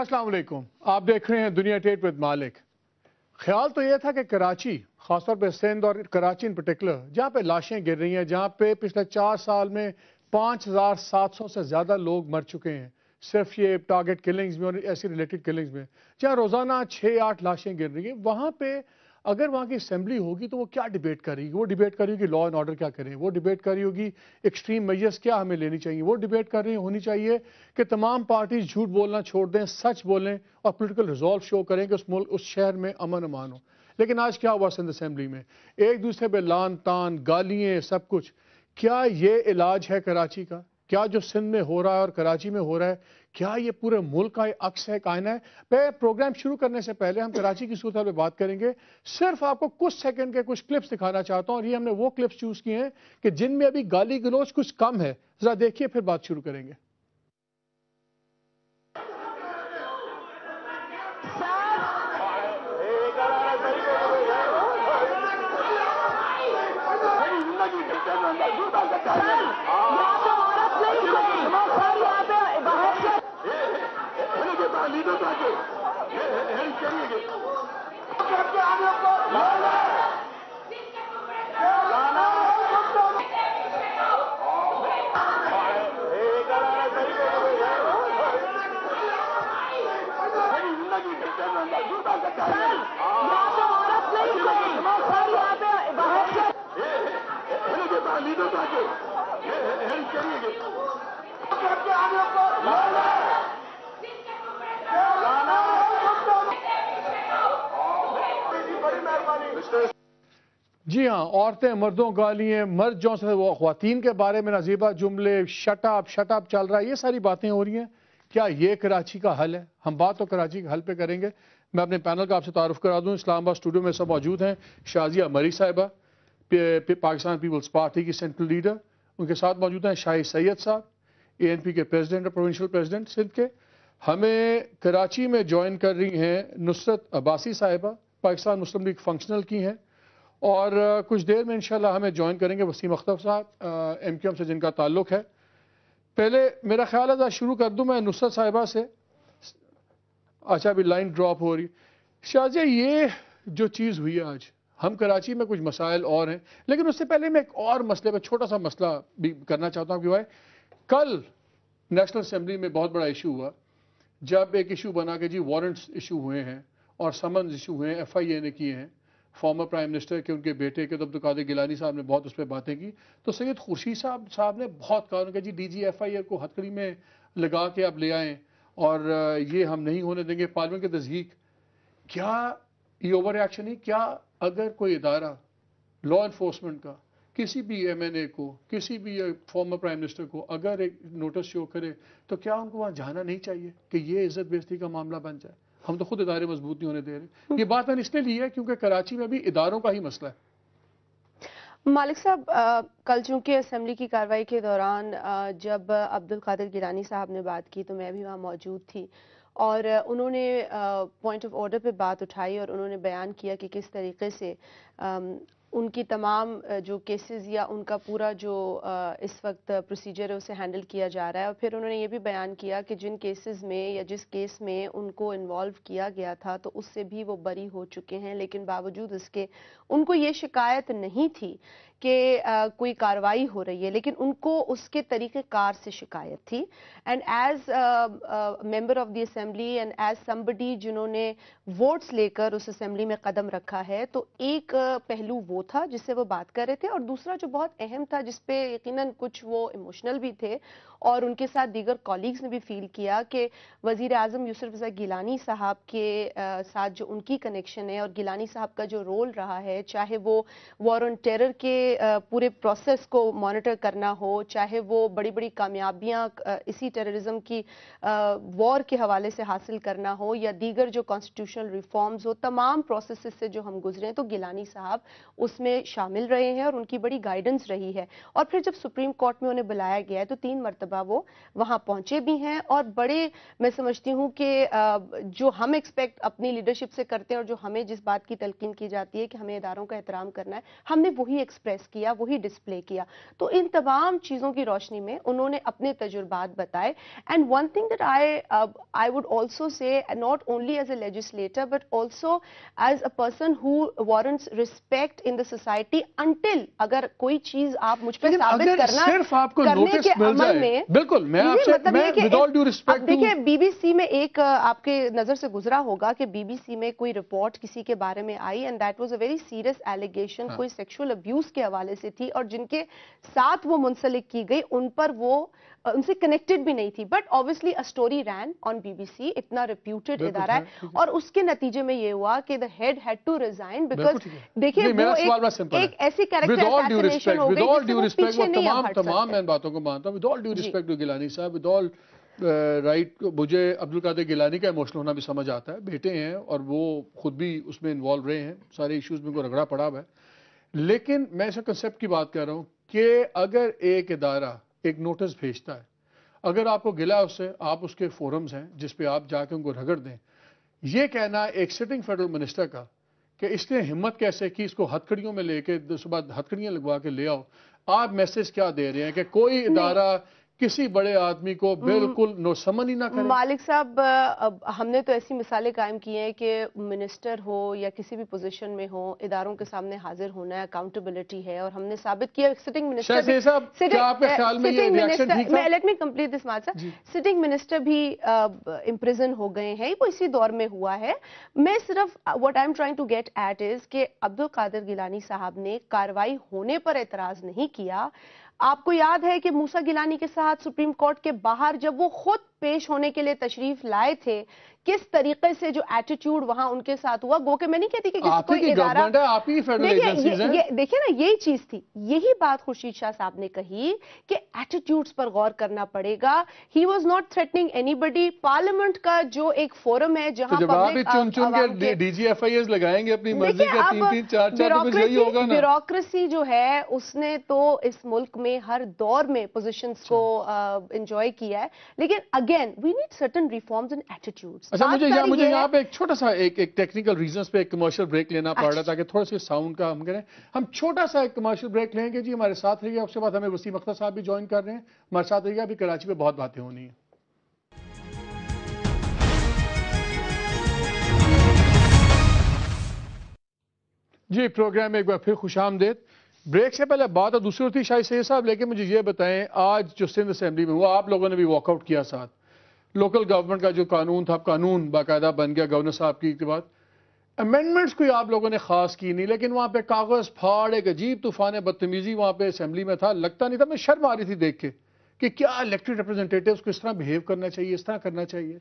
असलकुम आप देख रहे हैं दुनिया टेट विद मालिक ख्याल तो यह था कि कराची खासतौर पर सिंध और कराची इन पर्टिकुलर जहाँ पे लाशें गिर रही हैं जहाँ पे पिछले चार साल में पाँच हज़ार सात सौ से ज़्यादा लोग मर चुके हैं सिर्फ ये टारगेट किलिंग्स में और ऐसी रिलेटेड किलिंग्स में जहाँ रोज़ाना छः आठ लाशें गिर रही हैं वहाँ पर अगर वहाँ की असेंबली होगी तो वो क्या डिबेट करेगी वो डिबेट करेगी होगी लॉ एंड ऑर्डर क्या करें वो डिबेट कर रही होगी एक्सट्रीम मेजर्स क्या हमें लेनी चाहिए वो डिबेट कर रही होनी चाहिए कि तमाम पार्टीज झूठ बोलना छोड़ दें सच बोलें और पोलिटिकल रिजॉल्व शो करें कि उस मुल्क उस शहर में अमन अमान हो लेकिन आज क्या हुआ सिंध असेंबली में एक दूसरे पर लान तान गालियाँ सब कुछ क्या ये इलाज है कराची का क्या जो सिंध में हो रहा है और कराची में हो रहा है क्या ये पूरे मुल्क का अक्स है कायन है पे प्रोग्राम शुरू करने से पहले हम कराची की सूरत पर बात करेंगे सिर्फ आपको कुछ सेकंड के कुछ क्लिप्स दिखाना चाहता हूँ और ये हमने वो क्लिप्स चूज किए हैं कि जिनमें अभी गाली गलोच कुछ कम है जरा देखिए फिर बात शुरू करेंगे تعليم जी हाँ औरतें मर्दों गालियाँ मर्द जो से वो खुतिन के बारे में नजीबा जुमले शटअप शटअप चल रहा है ये सारी बातें हो रही हैं क्या ये कराची का हल है हम बात तो कराची के हल पे करेंगे मैं अपने पैनल का आपसे तारफ़ करा दूँ इस्लामाबाद स्टूडियो में सब मौजूद हैं शाजिया मरी साहिबा पाकिस्तान पीपल्स पार्टी की सेंट्रल लीडर उनके साथ मौजूद हैं शाही सैयद साहब ए एन पी के प्रेजिडेंट और प्रोविंशल प्रेजिडेंट सिंध के हमें कराची में ज्वाइन कर रही हैं नुसरत अब्बासी साहिबा पाकिस्तान मुस्लिम लीग फंक्शनल की हैं और कुछ देर में इंशाल्लाह हमें ज्वाइन करेंगे वसीम अख्तर साहब एम क्यू एम से जिनका ताल्लुक है पहले मेरा ख्याल है शुरू कर दूं मैं नुसरत साहिबा से अच्छा अभी लाइन ड्रॉप हो रही शाहजह ये जो चीज़ हुई है आज हम कराची में कुछ मसाइल और हैं लेकिन उससे पहले मैं एक और मसले पर छोटा सा मसला भी करना चाहता हूँ कि भाई कल नेशनल असम्बली में बहुत बड़ा इशू हुआ जब एक इशू बना के जी वारंट्स इशू हुए हैं और समन्स इशू हुए हैं एफ आई ए ने किए हैं फॉर्मर प्राइम मिनिस्टर के उनके बेटे के तो अब्दुल गिलानी साहब ने बहुत उस पर बातें की तो सैयद खुर्शी साहब साहब ने बहुत कहा उन्होंने जी D G F I R को हथकड़ी में लगा के आप ले आए और ये हम नहीं होने देंगे पार्लियामेंट के तस्दीक क्या ये ओवर रिएक्शन है क्या अगर कोई इदारा लॉ इन्फोर्समेंट का किसी भी एम एन ए को किसी भी फॉर्मर प्राइम मिनिस्टर को अगर एक नोटिस शो करे तो क्या उनको वहाँ जाना नहीं चाहिए कि ये इज्जत बेजती का मामला बन जाए हम तो खुद इदारे मजबूत नहीं होने दे रहे हम्म। ये बात मैंने इसलिए ली है क्योंकि कराची में भी इदारों का ही मसला है मालिक साहब कल चूंकि असम्बली की कार्रवाई के दौरान आ, जब अब्दुल कादिर गिरानी साहब ने बात की तो मैं भी वहाँ मौजूद थी और उन्होंने पॉइंट ऑफ ऑर्डर पे बात उठाई और उन्होंने बयान किया कि किस तरीके से उनकी तमाम जो केसेस या उनका पूरा जो इस वक्त प्रोसीजर है उसे हैंडल किया जा रहा है और फिर उन्होंने ये भी बयान किया कि जिन केसेस में या जिस केस में उनको इन्वॉल्व किया गया था तो उससे भी वो बरी हो चुके हैं लेकिन बावजूद इसके उनको ये शिकायत नहीं थी कि कोई कार्रवाई हो रही है लेकिन उनको उसके तरीके कार से शिकायत थी and as member of the assembly and as somebody जिन्होंने वोट्स लेकर उस असेंबली में कदम रखा है तो एक पहलू वो था जिससे वो बात कर रहे थे और दूसरा जो बहुत अहम था जिसपे यकीनन कुछ वो इमोशनल भी थे और उनके साथ दीगर कॉलीग्स ने भी फील किया कि वजीर अजम यूसुफ रजा गिलानी साहब के आ, साथ जो उनकी कनेक्शन है और गिलानी साहब का जो रोल रहा है चाहे वो वॉर ऑन टेरर के पूरे प्रोसेस को मॉनिटर करना हो चाहे वो बड़ी बड़ी कामयाबियां इसी टेररिज्म की वॉर के हवाले से हासिल करना हो या दीगर जो कॉन्स्टिट्यूशनल रिफॉर्म्स हो तमाम प्रोसेस से जो हम गुजरे तो गिलानी साहब उसमें शामिल रहे हैं और उनकी बड़ी गाइडेंस रही है और फिर जब सुप्रीम कोर्ट में उन्हें बुलाया गया है तो तीन मरतबा वो वहां पहुंचे भी हैं और बड़े मैं समझती हूँ कि जो हम एक्सपेक्ट अपनी लीडरशिप से करते हैं और जो हमें जिस बात की तलकीन की जाती है कि हमें इदारों का एहतराम करना है हमने वही एक्सप्रेस प्रेस किया वही डिस्प्ले किया तो इन तमाम चीज़ों की रोशनी में उन्होंने अपने तजुर्बात बताए and one thing that I I would also say not only as a legislator but also as a person who warrants respect in the society until अगर कोई चीज आप मुझ पर साबित करना सिर्फ आपको करने के अमल में बिल्कुल मैं आपसे मतलब मैं विद ऑल ड्यू रिस्पेक्ट देखिए बीबीसी में एक uh, आपके नजर से गुजरा होगा कि बीबीसी में कोई रिपोर्ट किसी के बारे में I and that was a very serious allegation कोई सेक्सुअल अब्यूज के हवाले से थी और जिनके साथ वो मुंसलिक की गई उन पर वो उनसे कनेक्टेड भी नहीं थी but obviously a story ran on BBC इतना रिप्यूटेड इदारा हाँ, है और उसके नतीजे में ये हुआ कि the head had to resign because देखिए वो एक, एक ऐसी कैरेक्टर हो गई तमाम तमाम मैं बातों को मानता हूँ with all due respect to Gilani साहब with all right uh, right, मुझे अब्दुल कादिर गिलानी का इमोशनल होना भी समझ आता है बेटे हैं और वो खुद भी उसमें इन्वॉल्व रहे हैं सारे इश्यूज में उनको रगड़ा पड़ा हुआ है लेकिन मैं ऐसा कंसेप्ट की बात कर रहा हूं कि अगर एक इदारा एक नोटिस भेजता है अगर आपको गिला उससे आप उसके फोरम्स हैं जिस पर आप जाकर उनको रगड़ दें यह कहना एक सिटिंग फेडरल मिनिस्टर का कि इसने हिम्मत कैसे की इसको हथकड़ियों में लेके सुबह हथकड़ियां लगवा के ले आओ आप मैसेज क्या दे रहे हैं कि कोई इदारा किसी बड़े आदमी को हम्म। बिल्कुल नोसमन ही ना करें मालिक साहब हमने तो ऐसी मिसालें कायम की हैं कि मिनिस्टर हो या किसी भी पोजीशन में हो इदारों के सामने हाजिर होना अकाउंटेबिलिटी है और हमने साबित किया sitting minister complete this sitting minister भी इम्प्रिजन हो गए हैं वो इसी दौर में हुआ है मैं सिर्फ what I am trying to get at is के अब्दुल कादिर गिलानी साहब ने कार्रवाई होने पर एतराज नहीं किया आपको याद है कि मूसा गिलानी के साथ सुप्रीम कोर्ट के बाहर जब वो खुद पेश होने के लिए तशरीफ लाए थे किस तरीके से जो एटीट्यूड वहां उनके साथ हुआ गो के मैं नहीं कहती कि किसी कोई इदारा देखिए ना यही चीज थी यही बात खुर्शीद शाह साहब ने कही कि एटीट्यूड्स पर गौर करना पड़ेगा he was not threatening anybody parliament का जो एक फोरम है जहां तो चुन लगाएंगे अपनी मर्जी का तीन तीन चार चार ब्यूरोक्रेसी तो जो है उसने तो इस मुल्क में हर दौर में पोजिशन को इंजॉय अच्छा। किया है लेकिन again we need certain reforms in attitudes अच्छा मुझे यहाँ मुझे यहाँ पे एक छोटा सा एक एक टेक्निकल रीजंस पे एक कमर्शियल ब्रेक लेना पड़ रहा है ताकि थोड़ा सा साउंड का हम करें हम छोटा सा एक कमर्शियल ब्रेक लेंगे जी हमारे साथ रहिए उसके बाद हमें वसीम अख्तर साहब भी ज्वाइन कर रहे हैं हमारे साथ रहिए अभी कराची में बहुत बातें होनी है जी प्रोग्राम में एक बार फिर खुश आमदेद ब्रेक से पहले बात और दूसरी होती शाही सही साहब लेकिन मुझे ये बताएं आज जो सिंध असेंबली में हुआ आप लोगों ने भी वॉकआउट किया साथ लोकल गवर्नमेंट का जो कानून था कानून बाकायदा बन गया गवर्नर साहब की बात अमेंडमेंट्स कोई आप लोगों ने खास की नहीं लेकिन वहाँ पे कागज़ फाड़ एक अजीब तूफान बदतमीजी वहाँ पे असेंबली में था लगता नहीं था मैं शर्म आ रही थी देख के कि क्या इलेक्टेड रिप्रेजेंटेटिव को इस तरह बिहेव करना चाहिए इस तरह करना चाहिए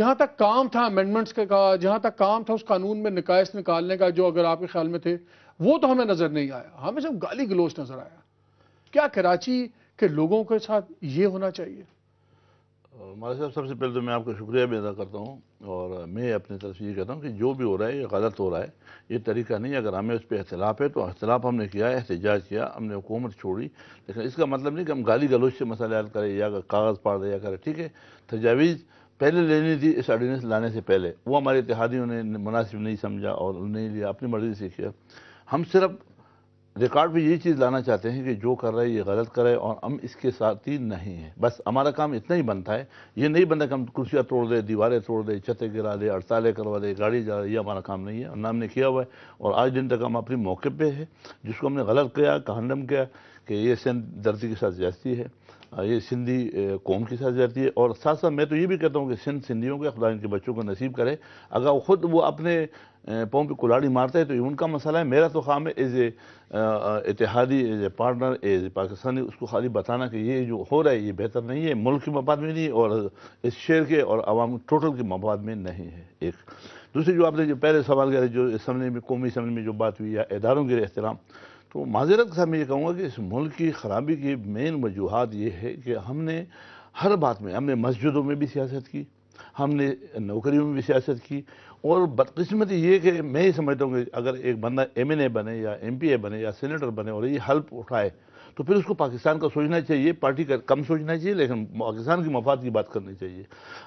जहाँ तक काम था अमेंडमेंट्स का जहाँ तक काम था उस कानून में निकायस निकालने का जो अगर आपके ख्याल में थे वो तो हमें नज़र नहीं आया हमें सब गाली गलोच नज़र आया क्या कराची के लोगों के साथ ये होना चाहिए मौलाना साहब सबसे पहले तो मैं आपका शुक्रिया भी अदा करता हूँ और मैं अपनी तरफ से ये कहता हूँ कि जो भी हो रहा है ये गलत हो रहा है ये तरीका नहीं अगर हमें उस पर अख्तिलाफ़ है तो अख्तिलाफ़ हमने किया है एहतजाज किया हमने हुकूमत छोड़ी लेकिन इसका मतलब नहीं कि हम गाली गलोच से मसाले हल करें या कागज़ पाड़ दें या करें ठीक है तजावीज़ पहले लेनी थी इस ऑर्डीनेंस लाने से पहले वो हमारे इतिहादियों ने मुनासिब नहीं समझा और नहीं लिया अपनी मर्ज़ी से किया हम सिर्फ रिकॉर्ड पे यही चीज़ लाना चाहते हैं कि जो कर रहे है ये गलत कर रहा है और हम इसके साथ ही नहीं हैं बस हमारा काम इतना ही बनता है ये नहीं बनता कि हम कुर्सियाँ तोड़ दें दीवारें तोड़ दें छतें गिरा दे अड़तालें करवा दें गाड़ी जला ये हमारा काम नहीं है और ना हमने किया हुआ है और आज दिन तक हम अपने मौके पर है जिसको हमने गलत किया कहानम किया कि ये सिंध धरती के साथ जाती है ये सिंधी कौम के साथ जाती है और साथ साथ मैं तो ये भी कहता हूँ कि सिंध सिंधियों के खुदा इनके बच्चों को नसीब करे अगर खुद वो अपने पों की कुलाड़ी मारता है तो ये उनका मसला है मेरा तो खाम है एज ए इतिहादी as a partner as a Pakistani उसको खाली बताना कि ये जो हो रहा है ये बेहतर नहीं है मुल्क के मफाद में नहीं और इस शेर के और आवाम टोटल के मफाद में नहीं है एक दूसरी जो आपने जो पहले सवाल किया जो इसम्बली में कौमी इसम्बली में जो बात हुई या इदारों के एहतराम तो माजरत साहब मैं ये कहूँगा कि इस मुल्क की ख़राबी की मेन वजूहत ये है कि हमने हर बात में हमने मस्जिदों में भी सियासत की हमने नौकरियों में भी सियासत की और बदकस्मती ये कि मैं ही समझता हूँ कि अगर एक बंदा एम एन ए बने या एम पी ए बने या सीनेटर बने और ये हेल्प उठाए तो फिर उसको पाकिस्तान का सोचना चाहिए पार्टी का कम सोचना चाहिए लेकिन पाकिस्तान की मफाद की बात करनी चाहिए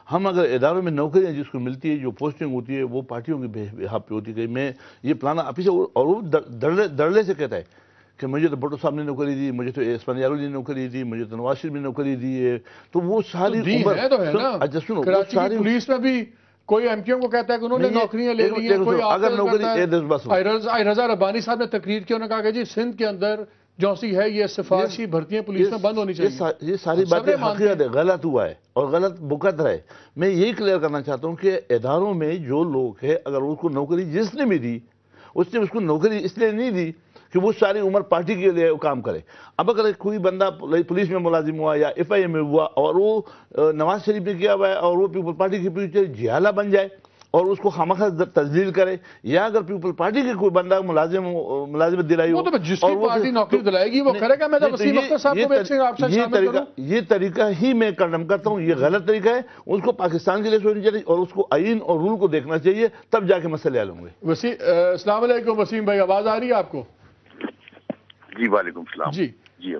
हम अगर इदारों में नौकरियाँ जिसको मिलती है जो पोस्टिंग होती है वो पार्टियों की बेहाब पे होती गई मैं ये प्लाना अभी से और वो दड़ले से कहता है कि मुझे तो भट्टो साहब ने नौकरी दी मुझे तो यारू ने नौकरी दी मुझे तो नवाज शरीफ ने नौकरी दी है तो वो सारी तो, तो अच्छा सुनो पुलिस में भी कोई एमपीएम को कहता है कि उन्होंने नौकरियां ले ली है अगर नौकरी रजा रबानी साहब ने तकरीर की उन्होंने कहा कि जी सिंध के अंदर जोसी है ये सिफारशी भर्तियां पुलिस में बंद होनी चाहिए ये, सा, ये सारी बातें हकीकत है गलत हुआ है और गलत बुकत है मैं यही क्लियर करना चाहता हूँ कि इदारों में जो लोग है अगर उसको नौकरी जिसने भी दी उसने उसको नौकरी इसलिए नहीं दी कि वो सारी उम्र पार्टी के लिए वो काम करे अब अगर कोई बंदा पुलिस में मुलाजिम हुआ या एफ आई में हुआ और वो नवाज शरीफ ने किया हुआ है और वो पीपल पार्टी के पीछे जियाला बन जाए और उसको हम तजलील करे या अगर पीपल पार्टी के कोई बंदा मुलाजिम मुलाजिमत दिलाई हो तो और वो पार्टी नौकरी तो दिलाएगी वो करेगा मैं तो, तो ये तरीका ये तरीका ही मैं कंडम करता हूँ ये गलत तरीका है उसको पाकिस्तान के लिए सोचनी चाहिए और उसको आइन और रूल को देखना चाहिए तब जाके मसले हल होंगे वसी वसीम भाई आवाज़ आ रही है आपको जी वालेकुम सलाम जी जी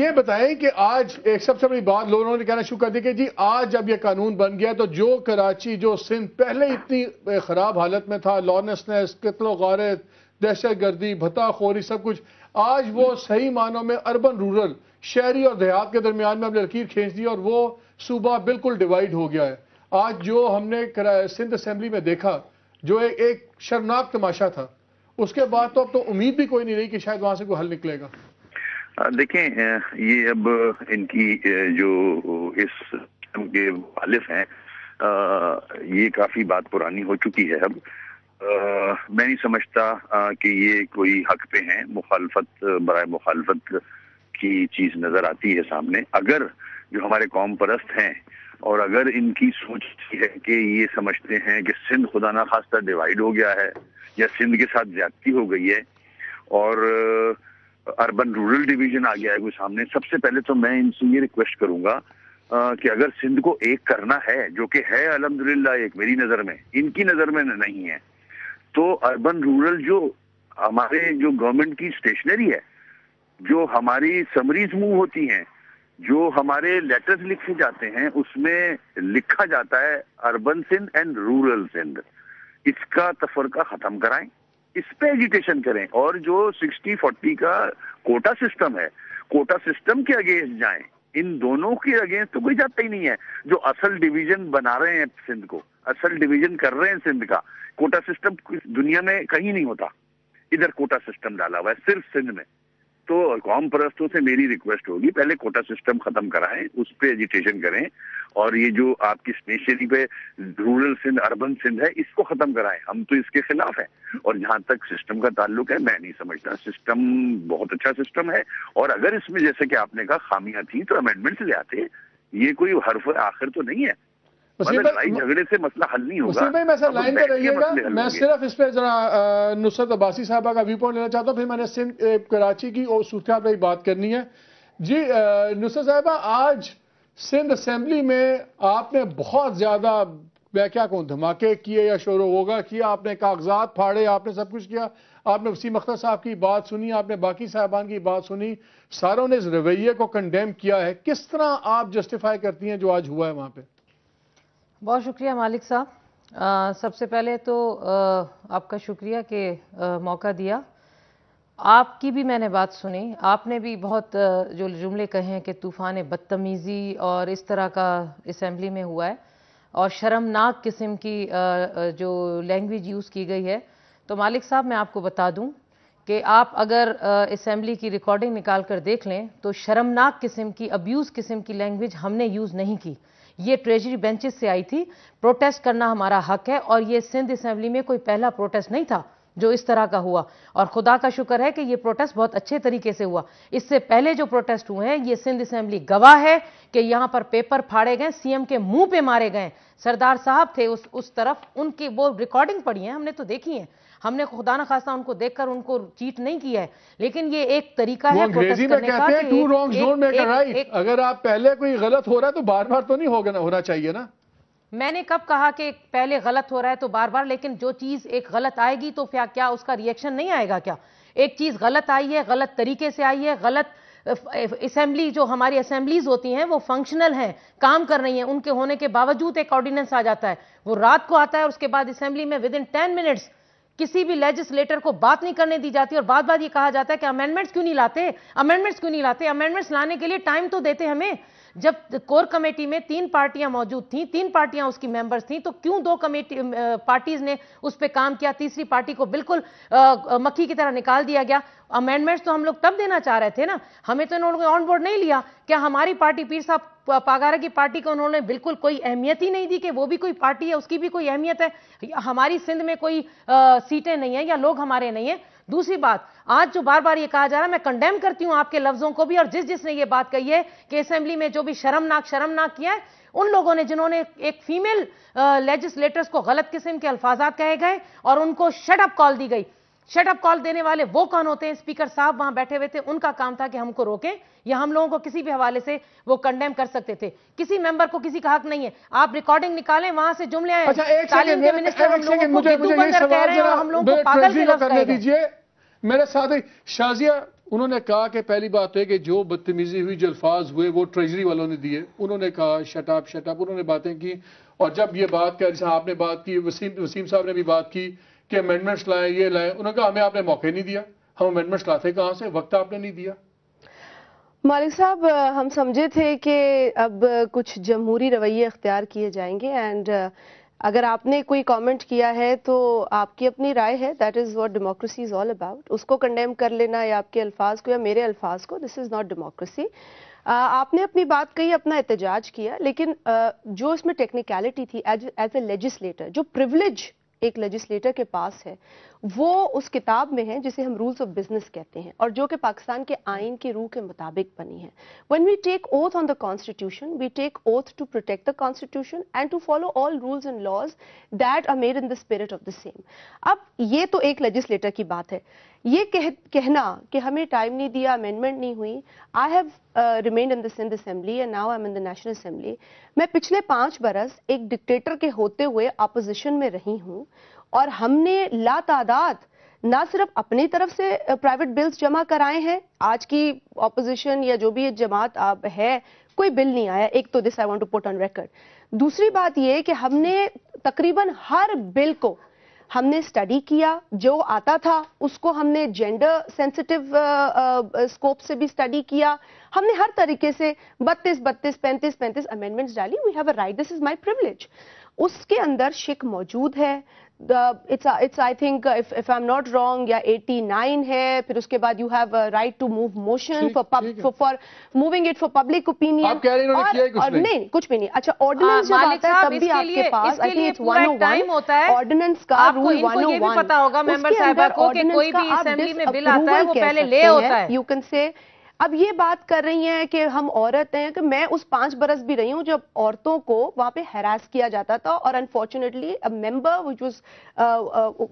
ये बताएं कि आज एक सबसे बड़ी बात लोगों ने कहना शुरू कर दी कि जी आज जब ये कानून बन गया तो जो कराची जो सिंध पहले इतनी खराब हालत में था लॉनेसनेस कितलो गारत दहशत गर्दी भत्ताखोरी सब कुछ आज वो सही मानों में अर्बन रूरल शहरी और देहात के दरमियान में अब लकीर खींच दी और वो सूबा बिल्कुल डिवाइड हो गया है आज जो हमने सिंध असम्बली में देखा जो एक, एक शर्मनाक तमाशा था उसके बाद तो अब तो उम्मीद भी कोई नहीं रही कि शायद वहां से कोई हल निकलेगा देखें ये अब इनकी जो इस के वालिफ हैं ये काफी बात पुरानी हो चुकी है अब आ, मैं नहीं समझता आ, कि ये कोई हक पे हैं मुखालफत बरए मुखालफत की चीज नजर आती है सामने अगर जो हमारे कौम परस्त हैं और अगर इनकी सोच है कि ये समझते हैं कि सिंध खुदा ना खास्ता डिवाइड हो गया है या सिंध के साथ ज्यादती हो गई है और अर्बन रूरल डिवीजन आ गया है कोई सामने सबसे पहले तो मैं इनसे ये रिक्वेस्ट करूंगा कि अगर सिंध को एक करना है जो कि है अलहमदुल्ला एक मेरी नजर में इनकी नजर में नहीं है तो अर्बन रूरल जो हमारे जो गवर्नमेंट की स्टेशनरी है जो हमारी समरीज मूव होती हैं जो हमारे लेटर्स लिखे जाते हैं उसमें लिखा जाता है urban Sindh and rural Sindh इसका तफरका खत्म कराएं इस पे एजिटेशन करें और जो 60 40 का कोटा सिस्टम है कोटा सिस्टम के अगेंस्ट जाएं इन दोनों के अगेंस्ट तो कोई जाता ही नहीं है जो असल डिवीजन बना रहे हैं सिंध को असल डिवीजन कर रहे हैं सिंध का कोटा सिस्टम दुनिया में कहीं नहीं होता इधर कोटा सिस्टम डाला हुआ है सिर्फ सिंध में तो कौम परस्तों से मेरी रिक्वेस्ट होगी पहले कोटा सिस्टम खत्म कराएं उस पर एजिटेशन करें और ये जो आपकी स्पेशली पे रूरल सिंध अर्बन सिंध है इसको खत्म कराएं हम तो इसके खिलाफ हैं और जहां तक सिस्टम का ताल्लुक है मैं नहीं समझता सिस्टम बहुत अच्छा सिस्टम है और अगर इसमें जैसे कि आपने कहा खामियां थी तो अमेंडमेंट्स ले आते ये कोई हरफ आखिर तो नहीं है मतलब लड़ाई झगड़े से मसला हल नहीं होगा भाई मैं सर लाइन पर रहिएगा मैं सिर्फ इस पे जरा नुसरत अब्बासी साहबा का व्यू पॉइंट लेना चाहता हूँ फिर मैंने सिंध कराची की और सूत्रा पर बात करनी है जी नुसरत साहबा आज सिंध असेंबली में आपने बहुत ज़्यादा मैं क्या कहूँ धमाके किए या शोर होगा किया आपने कागजात फाड़े आपने सब कुछ किया आपने वसीम अख्तर साहब की बात सुनी आपने बाकी साहबान की बात सुनी सारों ने इस रवैये को कंडेम किया है किस तरह आप जस्टिफाई करती हैं जो आज हुआ है वहां पर बहुत शुक्रिया मालिक साहब सबसे पहले तो आ, आपका शुक्रिया कि मौका दिया आपकी भी मैंने बात सुनी आपने भी बहुत जो जुमले कहे हैं कि तूफ़ान बदतमीज़ी और इस तरह का असेंबली में हुआ है और शर्मनाक किस्म की आ, जो लैंग्वेज यूज़ की गई है तो मालिक साहब मैं आपको बता दूं कि आप अगर इसम्बली की रिकॉर्डिंग निकाल कर देख लें तो शर्मनाक किस्म की अब्यूज़ किस्म की लैंग्वेज हमने यूज़ नहीं की ये ट्रेजरी बेंचेस से आई थी प्रोटेस्ट करना हमारा हक है और ये सिंध असेंबली में कोई पहला प्रोटेस्ट नहीं था जो इस तरह का हुआ और खुदा का शुक्र है कि ये प्रोटेस्ट बहुत अच्छे तरीके से हुआ इससे पहले जो प्रोटेस्ट हुए हैं ये सिंध असेंबली गवाह है कि यहां पर पेपर फाड़े गए सीएम के मुंह पे मारे गए सरदार साहब थे उस उस तरफ उनकी वो रिकॉर्डिंग पड़ी है हमने तो देखी है हमने खुदा ना खासा उनको देखकर उनको चीट नहीं किया है लेकिन ये एक तरीका है अंग्रेजी में कहते हैं two wrong don't make a right अगर आप पहले कोई गलत हो रहा है तो बार बार तो नहीं होगा होना चाहिए ना मैंने कब कहा कि पहले गलत हो रहा है तो बार बार लेकिन जो चीज़ एक गलत आएगी तो क्या क्या उसका रिएक्शन नहीं आएगा क्या एक चीज़ गलत आई है गलत तरीके से आई है गलत असेंबली जो हमारी असेंबलीज होती हैं वो फंक्शनल हैं काम कर रही हैं उनके होने के बावजूद एक ऑर्डिनेंस आ जाता है वो रात को आता है उसके बाद असेंबली में विद इन टेन मिनट्स किसी भी लेजिस्लेटर को बात नहीं करने दी जाती और बार बार ये कहा जाता है कि अमेंडमेंट्स क्यों नहीं लाते अमेंडमेंट्स क्यों नहीं लाते अमेंडमेंट्स लाने के लिए टाइम तो देते हमें जब कोर कमेटी में तीन पार्टियां मौजूद थी तीन पार्टियां उसकी मेंबर्स थी तो क्यों दो कमेटी पार्टीज ने उस पर काम किया तीसरी पार्टी को बिल्कुल मक्खी की तरह निकाल दिया गया अमेंडमेंट्स तो हम लोग तब देना चाह रहे थे ना हमें तो इन्होंने ऑन बोर्ड नहीं लिया क्या हमारी पार्टी पीर साहब पागारा की पार्टी को उन्होंने बिल्कुल कोई अहमियत ही नहीं दी कि वो भी कोई पार्टी है उसकी भी कोई अहमियत है हमारी सिंध में कोई सीटें नहीं है या लोग हमारे नहीं है दूसरी बात आज जो बार बार ये कहा जा रहा है मैं कंडेम करती हूं आपके लफ्जों को भी और जिस जिसने ये बात कही है कि असेंबली में जो भी शर्मनाक शर्मनाक किया है उन लोगों ने जिन्होंने एक फीमेल लेजिस्लेटर्स को गलत किस्म के अल्फाजात कहे गए और उनको शटअप कॉल दी गई शटअप कॉल देने वाले वो कौन होते हैं स्पीकर साहब वहां बैठे हुए थे उनका काम था कि हमको रोकें या हम लोगों को किसी भी हवाले से वो कंडेम कर सकते थे किसी मेंबर को किसी का हक नहीं है आप रिकॉर्डिंग निकालें वहां से जुमले आए अच्छा, एक के मिनिस्टर हम लोगों को हम लोगों को पागल दीजिए मेरे साथ शाजिया उन्होंने कहा कि पहली बात तो है कि जो बदतमीजी हुई जो अल्फाज हुए वो ट्रेजरी वालों ने दिए उन्होंने कहा शटाप शटाप उन्होंने बातें की और जब ये बात कर जैसे आपने बात की वसीम वसीम साहब ने भी बात की कि अमेंडमेंट्स लाए ये लाए उन्होंने कहा हमें आपने मौके नहीं दिया हम अमेंडमेंट्स लाते कहाँ से वक्त आपने नहीं दिया मालिक साहब हम समझे थे कि अब कुछ जमहूरी रवैये अख्तियार किए जाएंगे एंड अगर आपने कोई कमेंट किया है तो आपकी अपनी राय है that is what democracy is all about उसको कंडेम कर लेना या आपके अल्फाज को या मेरे अल्फाज को दिस इज़ नॉट डेमोक्रेसी आपने अपनी बात कही अपना एहतजाज किया लेकिन uh, जो इसमें टेक्निकलिटी थी एज एज ए लेजिस्लेटर जो प्रिवलेज एक लेजिस्लेटर के पास है वो उस किताब में है जिसे हम रूल्स ऑफ बिजनेस कहते हैं और जो कि पाकिस्तान के आइन के रूह के मुताबिक बनी है when we take oath on the constitution we take oath to protect the constitution and to follow all rules and laws that are made in the spirit of the same अब ये तो एक लेजिस्लेटर की बात है ये कह, कहना कि हमें टाइम नहीं दिया अमेंडमेंट नहीं हुई I have remained in the Sindh assembly and now I am in the national assembly मैं पिछले पांच बरस एक डिक्टेटर के होते हुए अपोजिशन में रही हूं और हमने तादाद ना सिर्फ अपनी तरफ से प्राइवेट बिल्स जमा कराए हैं आज की ऑपोजिशन या जो भी जमात आप है कोई बिल नहीं आया एक तो this I want to put on record दूसरी बात यह कि हमने तकरीबन हर बिल को हमने स्टडी किया जो आता था उसको हमने जेंडर सेंसिटिव स्कोप से भी स्टडी किया हमने हर तरीके से 32 32 35 35 अमेंडमेंट्स डाली we have a right this is my privilege उसके अंदर शिक मौजूद है it's it's I think if if I am not wrong या 89 है फिर उसके बाद you have right to move motion for for moving it for public opinion और नहीं कुछ भी नहीं अच्छा ऑर्डिनेंस हाँ, जब आता है तब भी आपके पास आई थिंक इट्स टाइम होता है ऑर्डिनेंस का रूल वन वन पता होगा मेंबर साहब को कि कोई भी असेंबली में बिल आता है वो पहले ले होता है यू कैन से अब ये बात कर रही हैं कि हम औरत हैं कि मैं उस पांच बरस भी रही हूं जब औरतों को वहां पे हैरास किया जाता था और unfortunately a member which was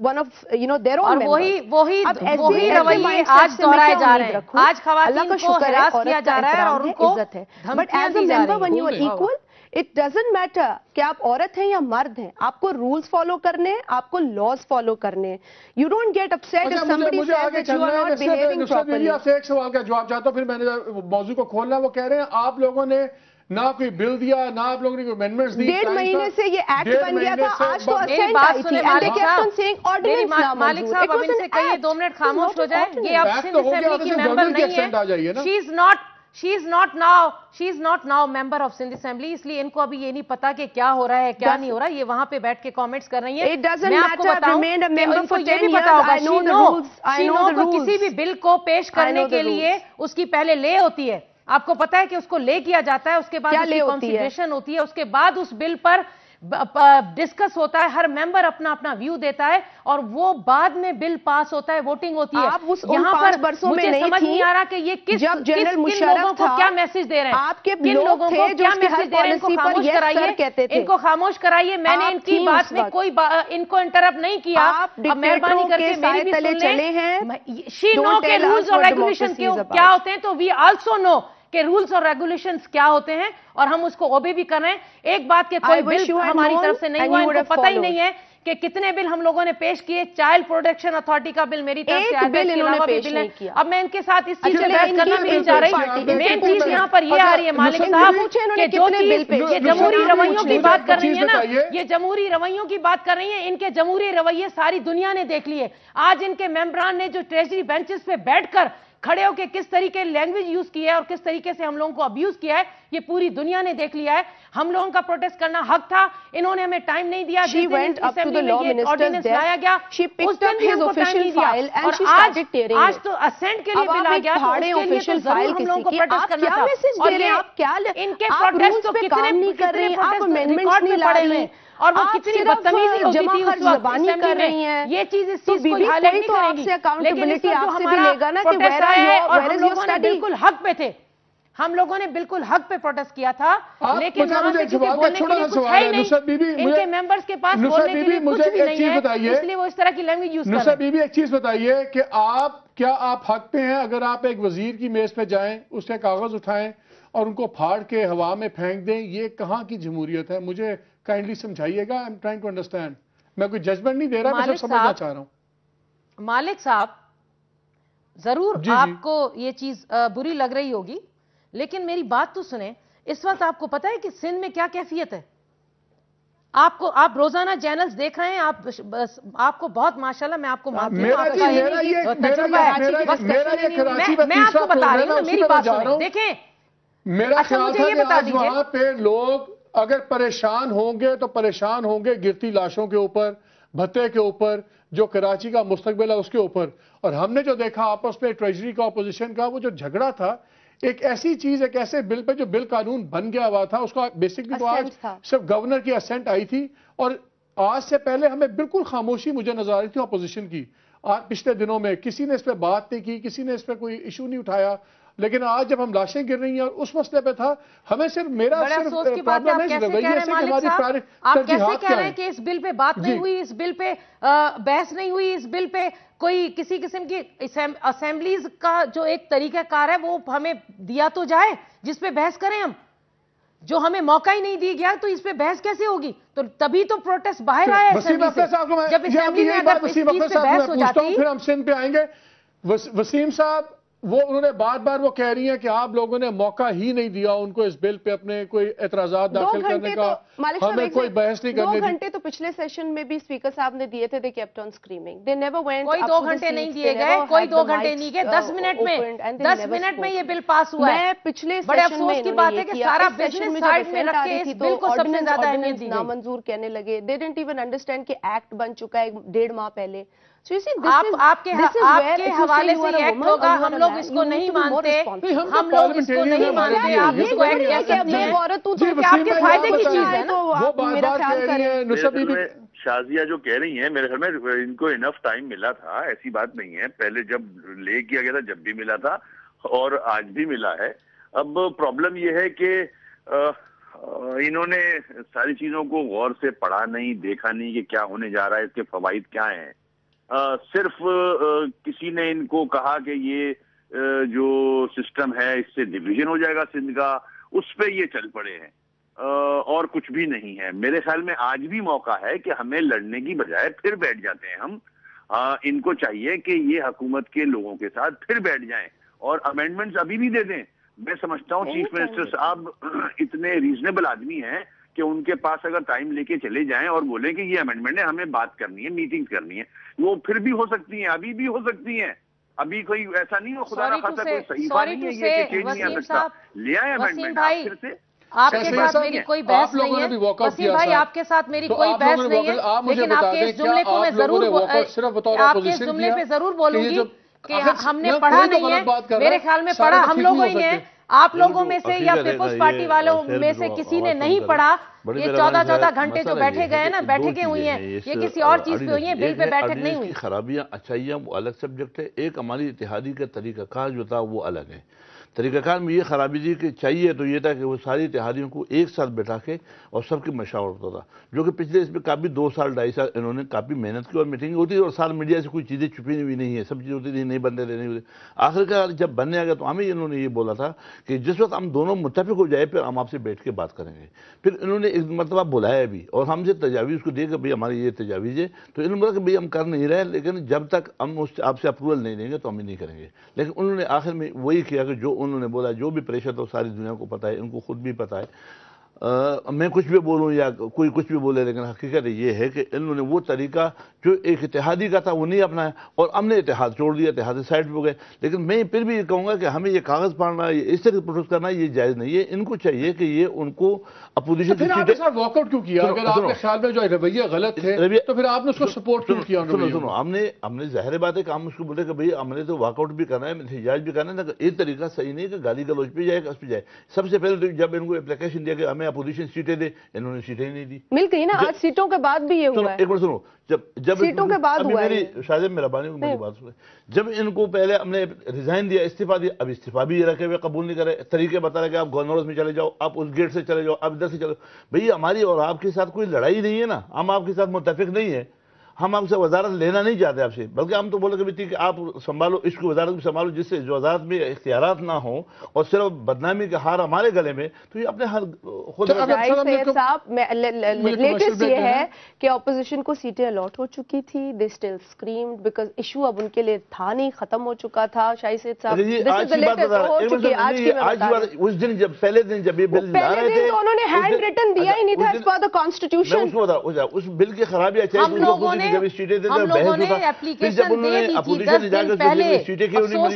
one of you know their own वही वही वही रवैया आज दोहराए जा रहे हैं आज खवातीन को हैरास किया जा रहा है और उनको इज्जत है but as a member when you are equal it doesn't matter कि आप औरत हैं या मर्द हैं आपको रूल्स फॉलो करने हैं आपको लॉज फॉलो करने हैं you don't get upset if somebody says you are not behaving properly एक सवाल का जवाब चाहता हूं फिर मैंने मौजू को खोलना वो कह रहे हैं आप लोगों ने ना कोई बिल दिया ना आप लोगों ने कोई अमेंडमेंट्स दी डेढ़ महीने से ये एक्ट बन गया था आज तो असेंट आई थी and they kept on saying ordinance ना मालिक साहब अब इनसे कहिए मिनट खामोश हो जाए ये अब सिंध तो असेंबली की मेंबर तो नहीं है she is not she is not now she is not now member of Sindh assembly इसलिए इनको अभी ये नहीं पता कि क्या हो रहा है क्या नहीं हो रहा ये वहां पे बैठ के कमेंट्स कर रही है किसी भी बिल को पेश करने के लिए उसकी पहले ले होती है आपको पता है कि उसको ले किया जाता है उसके बाद उसकी होती है उसके बाद उस बिल पर डिस्कस होता है हर मेंबर अपना अपना व्यू देता है और वो बाद में बिल पास होता है वोटिंग होती है आप उस यहाँ पर बरसों में नहीं समझ नहीं आ रहा कि ये किस जब जनरल मुशर्रफ को क्या मैसेज दे रहे हैं आपके किन लोगों को क्या मैसेज दे रहे हैं इनको खामोश कराइए इनको खामोश कराइए मैंने इनकी बात में कोई इनको इंटरप्ट नहीं किया मेहरबानी करके मेरी भी सुन ले शी नो के रूल्स और रेगुलेशन क्या होते हैं तो वी ऑल्सो नो कि रूल्स और रेगुलेशंस क्या होते हैं और हम उसको ओबे भी करें एक बात के कोई बिल हमारी तरफ से नहीं हुआ पता ही नहीं है कि कितने बिल हम लोगों ने पेश किए चाइल्ड प्रोटेक्शन अथॉरिटी का बिल मेरी तरफ से बिल इन्होंने पेश नहीं किया अब मैं इनके साथ इस चीज में अच्छा, करना नहीं चाह रही मेन चीज यहाँ पर ये आ रही है अच्छा, मालिक साहब कि जो चीज ये जमहूरी रवैयों की बात कर रही है ना ये जमहूरी रवैयों की बात कर रही है इनके जमहूरी रवैये सारी दुनिया ने देख लिए आज इनके मेम्बरान ने जो ट्रेजरी बेंचेस पे बैठकर खड़े होकर किस तरीके लैंग्वेज यूज की है और किस तरीके से हम लोगों को अब्यूज किया है ये पूरी दुनिया ने देख लिया है हम लोगों का प्रोटेस्ट करना हक था इन्होंने हमें टाइम नहीं दिया लाया गया आज तो असेंट के लिए बिल गया भाड़े तो ऑफिशियल तो इनके प्रोटेस्ट तो कितने रहे हैं और वो कितनी बदतमीजी होती थी उस जबानी कर रही है ये चीज इस तो चीज को हाईलाइट करेगी अकाउंटेबिलिटी आपसे भी लेगा ना कि वेयर आर योर और हम लोगों ने बिल्कुल हक पे थे हम लोगों ने बिल्कुल हक पे प्रोटेस्ट किया था हाँ, लेकिन है इनके मेंबर्स के पास बोलने के लिए कुछ भी नहीं है इसलिए वो इस तरह की लैंग्वेज यूज कर बीबी एक चीज बताइए कि आप क्या आप हक पे हैं अगर आप एक वजीर की मेज पे जाएं उसके कागज उठाएं और उनको फाड़ के हवा में फेंक दें ये कहां की जमहूरियत है मुझे काइंडली समझाइएगा I am trying to understand मैं कोई जजमेंट नहीं दे रहा मैं समझना चाह रहा हूं मालिक साहब जरूर जी, आपको जी. ये चीज बुरी लग रही होगी लेकिन मेरी बात तो सुने इस वक्त आपको पता है कि सिंध में क्या कैफियत है आपको आप रोजाना चैनल्स देख रहे हैं आप बस, आपको बहुत माशाल्लाह मैं आपको माफी मैं आपको बता रही हूँ मेरी बात देखें मेरा अच्छा, ख्याल था कि आज लोग अगर परेशान होंगे तो परेशान होंगे गिरती लाशों के ऊपर भत्ते के ऊपर जो कराची का मुस्तबिल है उसके ऊपर और हमने जो देखा आपस में ट्रेजरी का अपोजिशन का वो जो झगड़ा था एक ऐसी चीज एक ऐसे बिल पे जो बिल कानून बन गया हुआ था उसका बेसिकली तो आज सिर्फ गवर्नर की असेंट आई थी और आज से पहले हमें बिल्कुल खामोशी मुझे नजर आ रही थी अपोजिशन की आज पिछले दिनों में किसी ने इस पर बात नहीं की किसी ने इस पर कोई इशू नहीं उठाया लेकिन आज जब हम लाशें गिर रही हैं उस मसले पे था हमें सिर्फ मेरा प्रॉब्लम है आप कैसे हाँ, कह रहे हैं कि इस बिल पे बात नहीं हुई इस बिल पे बहस नहीं हुई इस बिल पे कोई किसी किस्म की असेंबलीज का जो एक तरीका कार है वो हमें दिया तो जाए जिसपे बहस करें हम जो हमें मौका ही नहीं दिया गया तो इस पे बहस कैसे होगी तो तभी तो प्रोटेस्ट बाहर आया जब अगर इस पे बहस हो जाती फिर हम सिंध पे आएंगे वसीम साहब वो उन्होंने बार बार वो कह रही है कि आप लोगों ने मौका ही नहीं दिया उनको इस बिल पे अपने कोई एतराजा दाखिल करने तो का तो, हमें कोई बहस नहीं करने दो घंटे तो पिछले सेशन में भी स्पीकर साहब ने दिए थे they kept on screaming they never went कोई दो घंटे नहीं दिए गए कोई दो घंटे नहीं गए uh, दस मिनट में दस मिनट में ये बिल पास हुआ है पिछले अफसोस की बात है कि सारा बिजनेस नामंजूर कहने लगे दे डेंट इवन अंडरस्टैंड की एक्ट बन चुका है डेढ़ माह पहले So you see, this is, this is नहीं मानते हम तो तो तो शाजिया जो कह रही है मेरे घर में इनको इनफ टाइम मिला था ऐसी बात नहीं है पहले जब ले किया गया था जब भी मिला था और आज भी मिला है अब प्रॉब्लम यह है कि इन्होंने सारी चीजों को गौर से पढ़ा नहीं देखा नहीं कि क्या होने जा रहा है इसके फवाइद क्या हैं सिर्फ किसी ने इनको कहा कि ये जो सिस्टम है इससे डिवीजन हो जाएगा सिंध का उस पर ये चल पड़े हैं और कुछ भी नहीं है मेरे ख्याल में आज भी मौका है कि हमें लड़ने की बजाय फिर बैठ जाते हैं हम इनको चाहिए कि ये हुकूमत के लोगों के साथ फिर बैठ जाएं और अमेंडमेंट्स अभी भी दे दें मैं समझता हूँ चीफ मिनिस्टर साहब इतने रीजनेबल आदमी हैं कि उनके पास अगर टाइम लेके चले जाएं और बोले कि ये अमेंडमेंट है हमें बात करनी है मीटिंग करनी है वो फिर भी हो सकती है अभी भी हो सकती है अभी कोई ऐसा नहीं हो खुदा ना खासा कोई सही नहीं है ये चेंज नहीं आ सकता ले आए अमेंडमेंट फिर से आपके साथ मेरी कोई बहस नहीं है वसीम भाई आपके साथ मेरी तो कोई बहस नहीं है लेकिन आपके इस जुमले को मैं जरूर आपके इस जुमले पे जरूर बोलूंगी कि हमने पढ़ा तो नहीं है मेरे ख्याल में पढ़ा तो हम लोगों ही है आप लोगों में से या पीपुल्स पार्टी वालों में से किसी ने नहीं पढ़ा ये चौदह चौदह घंटे जो बैठे गए ना बैठे के हुई हैं ये किसी और चीज पे हुई है बिल पे बैठक नहीं हुई खराबियां अच्छाइयां वो अलग सब्जेक्ट है एक हमारी इतिहादी का तरीकाकार जो था वो अलग है तरीक़ाकार में ये खराबी थी कि चाहिए तो ये था कि वो सारी तिहादियों को एक साथ बैठा के और सबकी मशावरत होता था जो कि पिछले इसमें काफ़ी दो साल ढाई साल इन्होंने काफ़ी मेहनत की और मीटिंग होती है और साल मीडिया से कोई चीज़ें छुपी हुई नहीं है सब चीज़ होती थी नहीं बनते थे नहीं होते आखिरकार जब बनने आ गया तो हमें इन्होंने ये बोला था कि जिस वक्त हम दोनों मुतफिक हो जाए फिर हम आपसे बैठ के बात करेंगे फिर इन्होंने एक मरतबा बुलाया भी और हमसे तजावीज़ को देकर भाई हमारी ये तजावीज़ है तो इन्होंने बोला कि भाई हम कर नहीं रहे लेकिन जब तक हम उस आपसे अप्रूवल नहीं देंगे तो हम नहीं करेंगे लेकिन उन्होंने आखिर में वही किया कि जो उन्होंने बोला जो भी प्रेशर था सारी दुनिया को पता है इनको खुद भी पता है आ, मैं कुछ भी बोलूँ या कोई कुछ भी बोले लेकिन हकीकत ये है कि इन्होंने वो तरीका जो एक इतिहादी का था वो नहीं अपनाया और हमने इतिहाद छोड़ दिया इतिहादी साइड पर गए लेकिन मैं फिर भी ये कहूँगा कि हमें ये कागज़ फाड़ना इस तरह से करना ये जायज़ नहीं है इनको चाहिए कि ये उनको अपोजिशन तो वॉकआउट क्यों किया ख्याल में जो रवैया गलत है तो फिर आपने उसको सपोर्ट क्यों किया सुनो सुनो हमने हमने जहर बात है कि हम उसको बोले कि भाई हमने तो वॉकआउट भी करना है एहतजाज भी करना है ये तरीका सही नहीं कि गाली गलोच पर जाए कस पर जाए सबसे पहले तो जब इनको अप्लीकेशन दिया कि हमें में अपोजिशन सीटें दे इन्होंने सीटें नहीं दी मिल गई ना आज सीटों के बाद भी ये हुआ है एक बार सुनो जब जब सीटों के बाद हुआ मेरी शायद मेहरबानी को मेरी बात सुनो जब इनको पहले हमने रिजाइन दिया इस्तीफा दिया अब इस्तीफा भी ये रखे हुए कबूल नहीं करे तरीके बता रहे कि आप गवर्नर में चले जाओ आप उस गेट से चले जाओ आप इधर से चले भैया हमारी और आपके साथ कोई लड़ाई नहीं है ना हम आपके साथ मुतफिक नहीं है हम आपसे वजारत लेना नहीं चाहते आपसे बल्कि हम तो बोले कभी थी कि आप संभालो इसकी वजारत भी संभालो जिससे जो वजारत में इख्तियार ना हो और सिर्फ बदनामी का हार हमारे गले में तो ये अपने हर खुद तो लेटेस्ट ये है कि ऑपोजिशन को सीटें अलॉट हो चुकी थी they still screamed because issue अब उनके लिए था नहीं खत्म हो चुका था शाही सेठ साहब उस दिन जब पहले दिन जब ये बिल तो उन्होंने हैंड रिटन दिया अच्छा, ही नहीं था एज पर द कॉन्स्टिट्यूशन उस बिल की खराबी हम लोगों ने जब सीटें दे पहले सीटें क्यों तो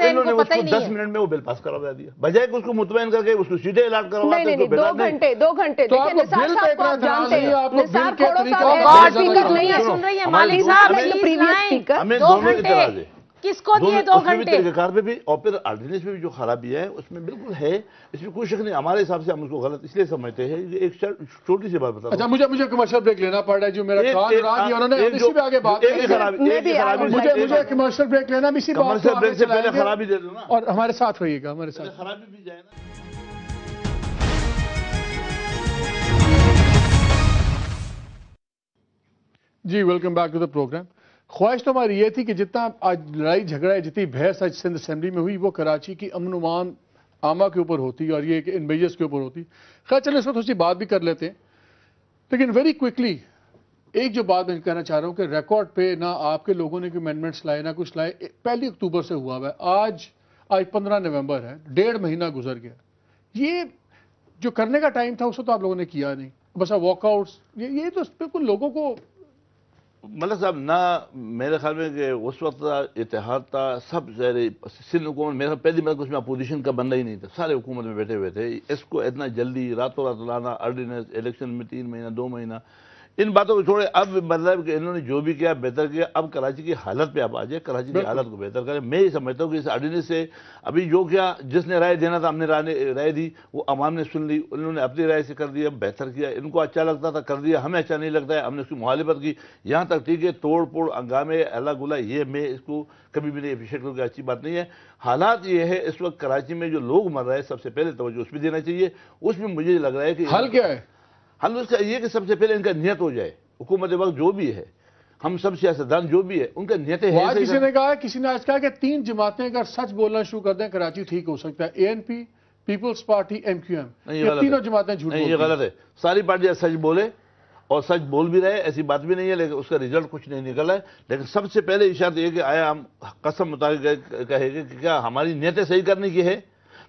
नहीं मिली दस मिनट में वो बिल पास करवा दिया बजाय उसको मुतमैन करके उसको सीटें अलाट करवा तो दो घंटे दो घंटे देखिए निसार साहब को आप जानते हैं निसार किसको दिए दो घंटे तरीकेकार पे भी और फिर ऑर्डिनेंस में भी जो खराबी है उसमें बिल्कुल है इसमें कोई शक नहीं हमारे हिसाब से हम उसको गलत इसलिए समझते हैं एक छोटी सी बात बता अच्छा मुझे मुझे कमर्शियल ब्रेक लेना पड़ रहा है जो मेरा कान रहा है उन्होंने इसी पे आगे बात मुझे मुझे कमर्शियल ब्रेक लेना इसी बात से पहले खराबी दे दो ना और हमारे साथ होइएगा हमारे साथ खराबी भी जाए ना जी welcome back to the programme ख्वाहिश तो हमारी ये थी कि जितना आज लड़ाई झगड़ा है जितनी बहस आज सिंध असेंबली में हुई वो कराची की अमन उमान आमा के ऊपर होती और ये इन मेजर्स के ऊपर होती खैर चलो इसमें थोड़ी सी बात भी कर लेते हैं लेकिन वेरी क्विकली एक जो बात मैं कहना चाह रहा हूं कि रिकॉर्ड पे ना आपके लोगों ने कोई अमेंडमेंट्स लाए ना कुछ लाए पहली अक्टूबर से हुआ हुआ है आज आज पंद्रह नवंबर है डेढ़ महीना गुजर गया ये जो करने का टाइम था उसको तो आप लोगों ने किया नहीं बस वॉकआउट्स ये ये तो बिल्कुल लोगों को मलिक मतलब साहब ना मेरे ख्याल में कि उस वक्त इतिहाद था सब जैर सिंध हुकूमत मेरे पहली मतलब उसमें अपोजिशन का बनना ही नहीं था सारे हुकूमत में बैठे हुए थे इसको इतना जल्दी रातों रात लाना अर्डीनेंस इलेक्शन में तीन महीना दो महीना इन बातों को छोड़े अब मतलब कि इन्होंने जो भी किया बेहतर किया अब कराची की हालत पे आप आ जाए कराची की हालत को बेहतर करें मैं ये समझता हूँ कि इस ऑर्डिनेंस से अभी जो किया जिसने राय देना था हमने राय दी वो अवाम ने सुन ली उन्होंने अपनी राय से कर दिया बेहतर किया इनको अच्छा लगता था कर दिया हमें अच्छा नहीं लगता है हमने उसकी मुहालिफत की यहाँ तक ठीक है तोड़ फोड़ हंगामे अला गुला ये मैं इसको कभी भी नहीं अप्रिशिएट करूँगी अच्छी बात नहीं है हालात ये है इस वक्त कराची में जो लोग मर रहे हैं सबसे पहले तोज्जो उस पर देना चाहिए उसमें मुझे लग रहा है कि हल क्या है हल उसका ये कि सबसे पहले इनका नियत हो जाए हुकूमत वक्त जो भी है हम सब सियासतदान जो भी है उनके नियतें हैं किसी ने कहा किसी ने आज कहा कि तीन जमातें अगर सच बोलना शुरू कर दें कराची ठीक हो सकता है A N P Peoples Party M Q M ये तीनों जमातें झूठ ये गलत है सारी पार्टियां सच बोले और सच बोल भी रहे ऐसी बात भी नहीं है लेकिन उसका रिजल्ट कुछ नहीं निकला है लेकिन सबसे पहले इशारत तो ये कि आया हम कसम मुताबिक कहेंगे कि क्या हमारी नियतें सही करने की है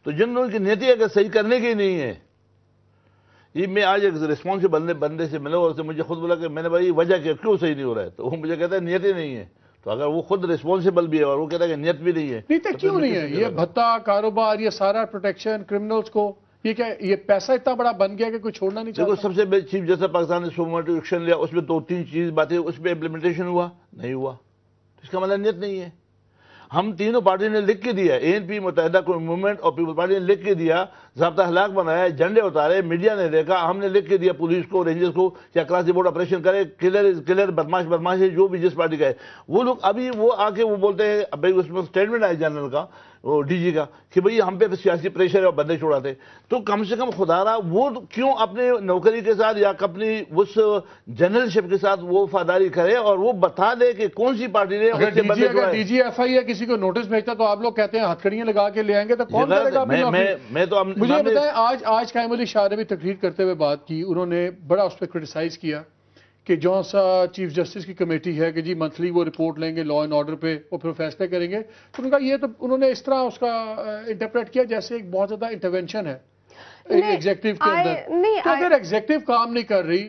तो जिन लोगों की नीति अगर सही करने की नहीं है ये मैं आज एक रिस्पॉन्सिबल बंदे बंदे से मिला और उससे मुझे खुद बोला कि मैंने भाई वजह क्या क्यों सही नहीं हो रहा है तो वो मुझे कहता है नियत ही नहीं है तो अगर वो खुद रिस्पॉन्सिबल भी है और वो कहता है कि नियत भी नहीं है नहीं तो, तो क्यों नहीं है ये भत्ता कारोबार ये सारा प्रोटेक्शन क्रिमिनल्स को ये क्या ये पैसा इतना बड़ा बन गया कि कोई छोड़ना नहीं चाहिए सबसे बेस्ट चीफ जैसे पाकिस्तान ने सोमोटिव एक्शन लिया उसमें दो तीन चीज बातें उसमें इंप्लीमेंटेशन हुआ नहीं हुआ तो इसका मतलब नियत नहीं है हम तीनों पार्टी ने लिख के दिया ए एन पी मुतहदा मूवमेंट और पीपल पार्टी ने लिख के दिया जबता हलाक बनाया झंडे उतारे मीडिया ने देखा हमने लिख के दिया पुलिस को रेंजर्स को या क्रासी बोर्ड ऑपरेशन करे किलर किलर बदमाश बदमाश है जो भी जिस पार्टी का है वो लोग अभी वो आके वो बोलते हैं भाई उसमें स्टेटमेंट आए जनरल का डी जी का कि भई हम पे सियासी प्रेशर है और बंदे थे तो कम से कम खुदा रहा वो क्यों अपने नौकरी के साथ या अपनी उस जनरलशिप के साथ वो वफादारी करे और वो बता दे कि कौन सी पार्टी ने जी एफ आई या किसी को नोटिस भेजता तो आप लोग कहते हैं हथकड़ियां लगा के ले आएंगे तो कौन मैं, तो मुझे बताएं आज आज कायम अली शाह ने भी तकरीर करते हुए बात की उन्होंने बड़ा उस पर क्रिटिसाइज किया कि जौन सा चीफ जस्टिस की कमेटी है कि जी मंथली वो रिपोर्ट लेंगे लॉ एंड ऑर्डर पे और फिर फैसले करेंगे तो उनका ये तो उन्होंने इस तरह उसका इंटरप्रेट किया जैसे एक बहुत ज़्यादा इंटरवेंशन है एग्जेक्टिव के अंदर तो अगर एग्जेक्टिव काम नहीं कर रही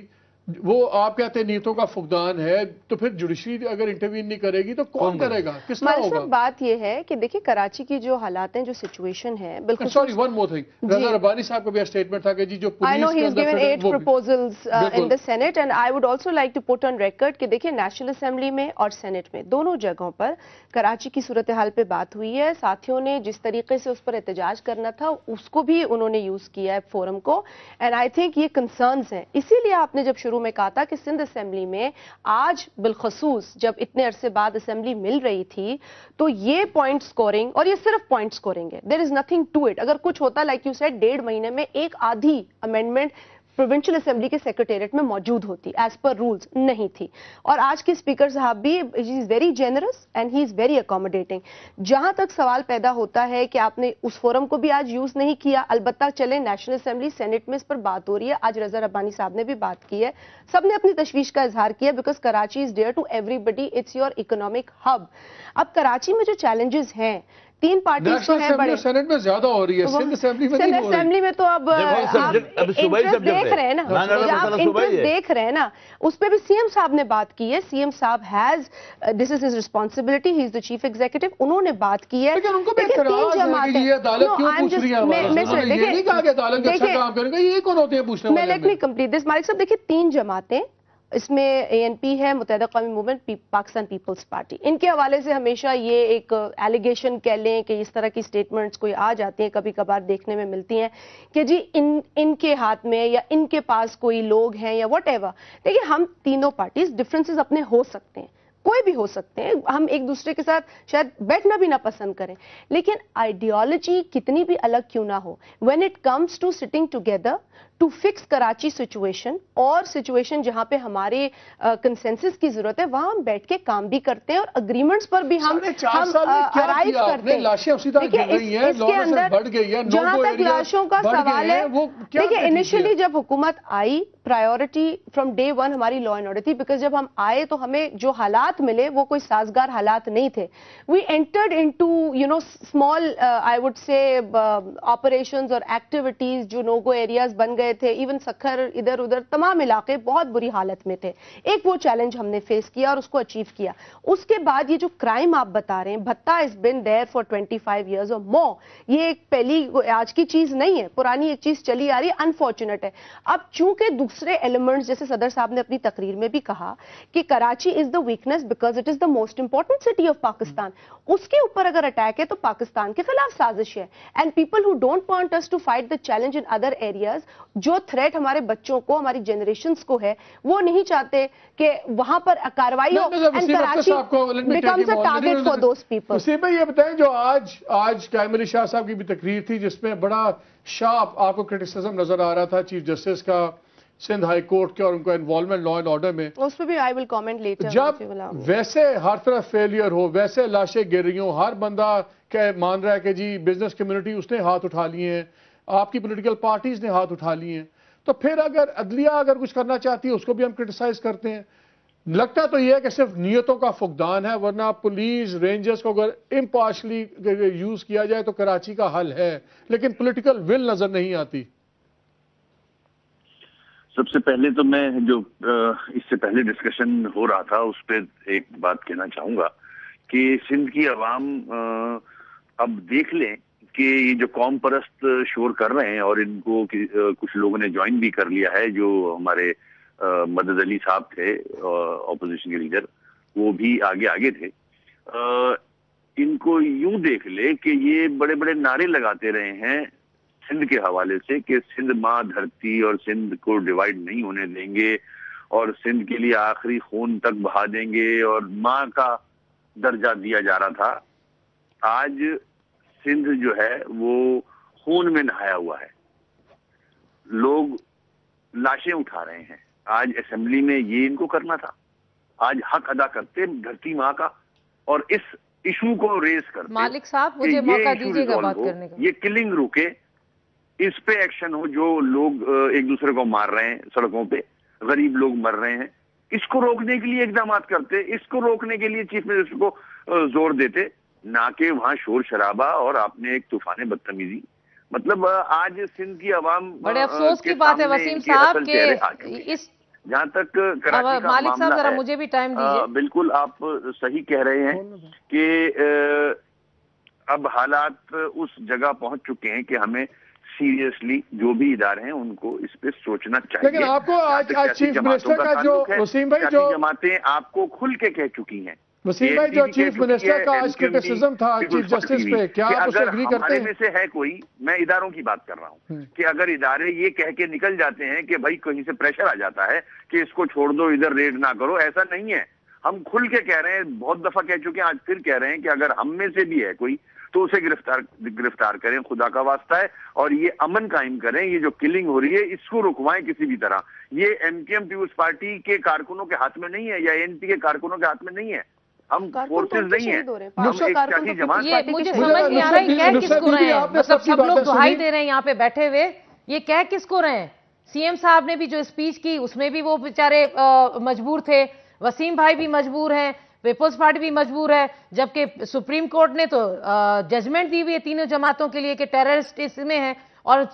वो आप कहते हैं नीतों का फुकदान है तो फिर जुडिशरी अगर इंटरव्यू नहीं करेगी तो कौन करेगा किसना होगा बात ये है कि देखिए कराची की जो हालात हैं जो सिचुएशन है बिल्कुल sorry one more thing Raza Rabbani साहब का भी स्टेटमेंट था कि जी जो I know he is given at proposals in the senate and I would also like to put on record कि देखिए नेशनल असेंबली में और सेनेट में दोनों जगहों पर कराची की सूरत हाल पर बात हुई है साथियों ने जिस तरीके से उस पर एहतजाज करना था उसको भी उन्होंने यूज किया है फोरम को एंड आई थिंक ये कंसर्न्स हैं इसीलिए आपने जब शुरू शुरू में कहा था कि सिंध असेंबली में आज बिलखसूस जब इतने अरसे बाद असेंबली मिल रही थी तो ये पॉइंट स्कोरिंग और ये सिर्फ पॉइंट स्कोरिंग है there is nothing to it अगर कुछ होता लाइक यू सेट डेढ़ महीने में एक आधी अमेंडमेंट प्रोविंशियल असेंबली के सेक्रेटेरिएट में मौजूद होती एज पर रूल्स नहीं थी और आज के स्पीकर साहब भी he is very generous and he is very accommodating जहां तक सवाल पैदा होता है कि आपने उस फोरम को भी आज यूज़ नहीं किया अलबत्ता चले नेशनल असेंबली सेनेट में इस पर बात हो रही है आज रजा रब्बानी साहब ने भी बात की है सब ने अपनी तशवीश का इजहार किया because Karachi is dear to everybody it's your economic hub अब कराची में जो चैलेंजेस हैं तीन पार्टी तो है बड़े सेनेट में ज्यादा हो रही है सिंध असेंबली में सिंध असेंबली में तो अब आप देख रहे हैं ना आप देख रहे हैं ना उस पर भी सीएम साहब ने बात की है सीएम साहब has this is is responsibility he is the chief executive उन्होंने बात की है तीन जमातें देखिए अच्छा मैं लेट मी कंप्लीट दिस मालिक साहब देखिए तीन जमातें इसमें एएनपी है मुतहदा कौमी मूवमेंट पाकिस्तान पीपल्स पार्टी इनके हवाले से हमेशा ये एक एलिगेशन कह लें कि इस तरह की स्टेटमेंट्स कोई आ जाती हैं कभी कभार देखने में मिलती हैं कि जी इन इनके हाथ में या इनके पास कोई लोग हैं या वट एवर देखिए हम तीनों पार्टीज डिफ्रेंसेज अपने हो सकते हैं कोई भी हो सकते हैं हम एक दूसरे के साथ शायद बैठना भी ना पसंद करें लेकिन आइडियोलॉजी कितनी भी अलग क्यों ना हो when it comes to sitting together to fix Karachi situation और सिचुएशन जहां पे हमारे कंसेंसस की जरूरत है वहां हम बैठ के काम भी करते हैं और अग्रीमेंट्स पर भी हम हम अराइव करते हैं जहां तक लाशों का सवाल है देखिए इनिशियली जब हुकूमत आई प्रायोरिटी फ्रॉम डे वन हमारी लॉ एंड ऑर्डर थी बिकॉज जब हम आए तो हमें जो हालात मिले वो कोई साजगार हालात नहीं थे we entered into you know small I would say operation और एक्टिविटीज जो नोगो एरियाज बन गए गए थे इवन सखर इधर उधर तमाम इलाके बहुत बुरी हालत में थे एक वो चैलेंज हमने फेस किया और उसको अचीव किया उसके बाद ये जो क्राइम आप बता रहे हैं भत्ता is been there for twenty five years और मो ये एक पहली आज की चीज नहीं है पुरानी एक चीज चली आ रही है अनफॉर्चुनेट है अब चूंकि दूसरे एलिमेंट्स जैसे सदर साहब ने अपनी तकरीर में भी कहा कि Karachi is the weakness because it is the most important city of Pakistan उसके ऊपर अगर अटैक है तो पाकिस्तान के खिलाफ साजिश है and people who don't want us to fight the challenge in other areas जो थ्रेट हमारे बच्चों को हमारी जनरेशन को है वो नहीं चाहते कि वहां पर कार्रवाई हो टारगेट फॉर दो पीपल उसी ये बताएं जो आज आज कैमली शाह साहब की भी तकरीर थी जिसमें बड़ा शार्प आपको क्रिटिसिज्म नजर आ रहा था चीफ जस्टिस का सिंध हाई कोर्ट के और उनका इन्वॉल्वमेंट लॉ एंड ऑर्डर में उस पर भी आई विल कमेंट लेटर जब वैसे हर तरफ फेलियर हो वैसे लाशें गिर रही हो हर बंदा क्या मान रहा है कि जी बिजनेस कम्युनिटी उसने हाथ उठा लिए हैं आपकी पोलिटिकल पार्टीज ने हाथ उठा लिए हैं तो फिर अगर अदलिया अगर कुछ करना चाहती है उसको भी हम क्रिटिसाइज करते हैं लगता तो यह है कि सिर्फ नीयतों का फुकदान है वरना पुलिस रेंजर्स को अगर इम्पार्शली यूज किया जाए तो कराची का हल है लेकिन पॉलिटिकल विल नजर नहीं आती सबसे पहले तो मैं जो इससे पहले डिस्कशन हो रहा था उस पर एक बात कहना चाहूंगा कि सिंध की आवाम अब देख लें कि ये जो कौम परस्त शोर कर रहे हैं और इनको कुछ लोगों ने ज्वाइन भी कर लिया है जो हमारे मदद अली साहब थे ऑपोजिशन के लीडर वो भी आगे आगे थे इनको यूं देख ले कि ये बड़े बड़े नारे लगाते रहे हैं सिंध के हवाले से कि सिंध माँ धरती और सिंध को डिवाइड नहीं होने देंगे और सिंध के लिए आखिरी खून तक बहा देंगे और माँ का दर्जा दिया जा रहा था आज सिंध जो है वो खून में नहाया हुआ है लोग लाशें उठा रहे हैं आज असेंबली में ये इनको करना था आज हक अदा करते धरती माँ का और इस इशू को रेज करते मालिक साहब मुझे मौका दीजिएगा बात करने का ये किलिंग रुके इस पे एक्शन हो जो लोग एक दूसरे को मार रहे हैं सड़कों पे गरीब लोग मर रहे हैं इसको रोकने के लिए इकदाम करते इसको रोकने के लिए चीफ मिनिस्टर को जोर देते ना कि वहाँ शोर शराबा और आपने एक तूफान बदतमीजी मतलब आज सिंध की आवाम बड़े अफसोस की बात है वसीम साहब के इस जहाँ तक हाँ, मालिक साहब जरा मुझे भी टाइम दीजिए बिल्कुल आप सही कह रहे हैं कि अब हालात उस जगह पहुंच चुके हैं कि हमें सीरियसली जो भी इदारे हैं उनको इस पे सोचना चाहिए लेकिन आपको आज, आज चीफ मिनिस्टर का जो वसीम भाई जो जमातें आपको खुल के कह चुकी हैं वसीम भाई जो चीफ मिनिस्टर का आज क्रिटिसिज्म था चीफ जस्टिस पे क्या आप उसे एग्री करते हैं में से है कोई मैं इदारों की बात कर रहा हूँ हम्म। कि अगर इदारे ये कह के निकल जाते हैं कि भाई कहीं से प्रेशर आ जाता है कि इसको छोड़ दो इधर रेड ना करो ऐसा नहीं है हम खुल के कह रहे हैं बहुत दफा कह चुके हैं आज फिर कह रहे हैं कि अगर हम में से भी है कोई तो उसे गिरफ्तार गिरफ्तार करें खुदा का वास्ता है और ये अमन कायम करें ये जो किलिंग हो रही है इसको रुकवाएं किसी भी तरह ये एमकेएम पीपुल्स पार्टी के कारकुनों के हाथ में नहीं है या एनपी के कारकुनों के हाथ में नहीं है हम फोर्सेज तो नहीं है तो मुझे समझ नहीं आ रहा है किसको रहे हैं मतलब सब लोग दुहाई दे रहे हैं यहाँ पे बैठे हुए ये कह किसको रहे हैं सीएम साहब ने भी जो स्पीच की उसमें भी वो बेचारे मजबूर थे वसीम भाई भी मजबूर हैं पीपल्स पार्टी भी मजबूर है जबकि सुप्रीम कोर्ट ने तो जजमेंट दी हुई है तीनों जमातों के लिए कि टेररिस्ट इसमें है और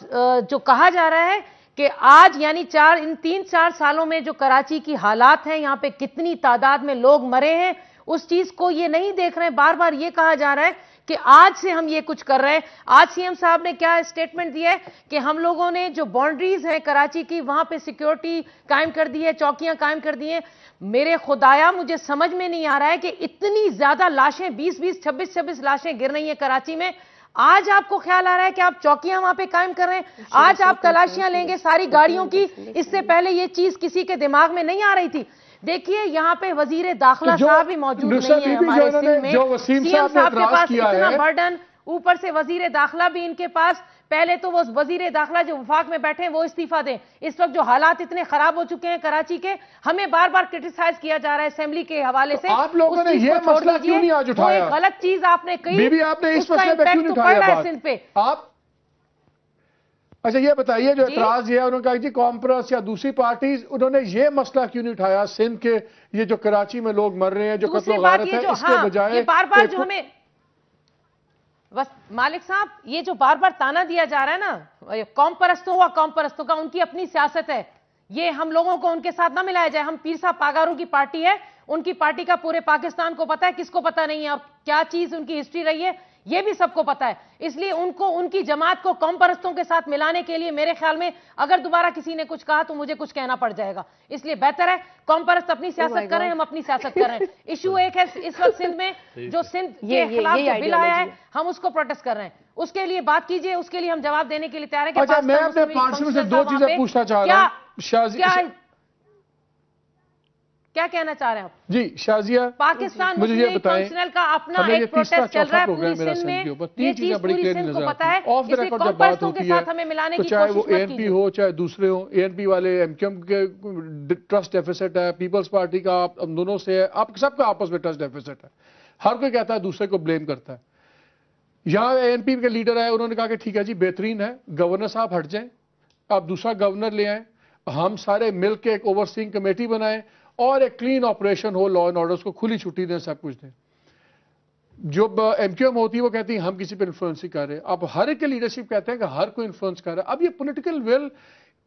जो कहा जा रहा है कि आज यानी चार इन तीन चार सालों में जो कराची की हालात हैं यहाँ पे कितनी तादाद में लोग मरे हैं उस चीज को ये नहीं देख रहे हैं बार बार ये कहा जा रहा है कि आज से हम ये कुछ कर रहे हैं आज सीएम साहब ने क्या स्टेटमेंट दिया है कि हम लोगों ने जो बाउंड्रीज हैं कराची की वहां पे सिक्योरिटी कायम कर दी है चौकियां कायम कर दी हैं मेरे खुदाया मुझे समझ में नहीं आ रहा है कि इतनी ज्यादा लाशें 20 20 26 26 लाशें गिर रही हैं कराची में आज आपको ख्याल आ रहा है कि आप चौकियां वहां पे कायम कर रहे हैं आज आप तलाशियां लेंगे सारी गाड़ियों की इससे पहले ये चीज किसी के दिमाग में नहीं आ रही थी देखिए यहाँ पे वजीर दाखिला तो साहब भी मौजूद नहीं है हमारे सिंध में सीएम साहब के पास इतना बर्डन ऊपर से वजीर दाखिला भी इनके पास पहले तो वो वजीर दाखिला जो वफाक में बैठे हैं वो इस्तीफा दें इस वक्त जो हालात इतने खराब हो चुके हैं कराची के हमें बार बार क्रिटिसाइज किया जा रहा है असेंबली के हवाले से तो आप लोगों ने ये मसला क्यों नहीं आज उठाया? तो गलत चीज आपने कही आपने इस मसले पे क्यों नहीं तो उठाया सिंध पे आप अच्छा ये बताइए जो एतराज ये उन्होंने कहा जी कांग्रेस या दूसरी पार्टी उन्होंने ये मसला क्यों नहीं उठाया सिंध के ये जो कराची में लोग मर रहे हैं जो कत्ल गारत है इसके हाँ, बजाय बार बार जो हमें बस मालिक साहब ये जो बार बार ताना दिया जा रहा है ना कौम परस्तों हुआ कौम परस्तों का उनकी अपनी सियासत है ये हम लोगों को उनके साथ ना मिलाया जाए हम पीर साहब पागारू की पार्टी है उनकी पार्टी का पूरे पाकिस्तान को पता है किसको पता नहीं है और क्या चीज उनकी हिस्ट्री रही है यह भी सबको पता है इसलिए उनको उनकी जमात को कम परस्तों के साथ मिलाने के लिए मेरे ख्याल में अगर दोबारा किसी ने कुछ कहा तो मुझे कुछ कहना पड़ जाएगा इसलिए बेहतर है कौम परस्त अपनी oh सियासत oh करें हम अपनी सियासत कर रहे हैं एक है इस वक्त सिंध में जो सिंध के खिलाफ जो बिल आया है हम उसको प्रोटेस्ट कर रहे हैं उसके लिए बात कीजिए उसके लिए हम जवाब देने के लिए तैयार अच्छा, है क्या पूछना क्या कहना चाह रहे हैं आप जी शाजिया पाकिस्तान मुझे ये बताएं का अपना एक प्रोटेस्ट चल रहा है पूरी सिंध में तीन चीजें बड़ी क्लियर नजर पता है ऑफ द रिकॉर्ड जब बात होती है हमें मिलाने तो की चाहे वो एनपी हो चाहे दूसरे हो एनपी वाले एमकेएम के ट्रस्ट डेफिसिट है पीपल्स पार्टी का आप दोनों से है आप सबका आपस में ट्रस्ट डेफिसिट है हर कोई कहता है दूसरे को ब्लेम करता है यहाँ एएनपी के लीडर आए उन्होंने कहा कि ठीक है जी बेहतरीन है गवर्नर साहब हट जाएं आप दूसरा गवर्नर ले आए हम सारे मिलकर एक ओवरसीइंग कमेटी बनाएं और एक क्लीन ऑपरेशन हो लॉ एंड ऑर्डर को खुली छुट्टी दें सब कुछ दें जब एम क्यू एम होती है वो कहती है हम किसी पर इन्फ्लुएंस ही कर रहे हैं अब हर एक लीडरशिप कहते हैं कि हर कोई इन्फ्लुएंस कर रहा है अब ये पॉलिटिकल विल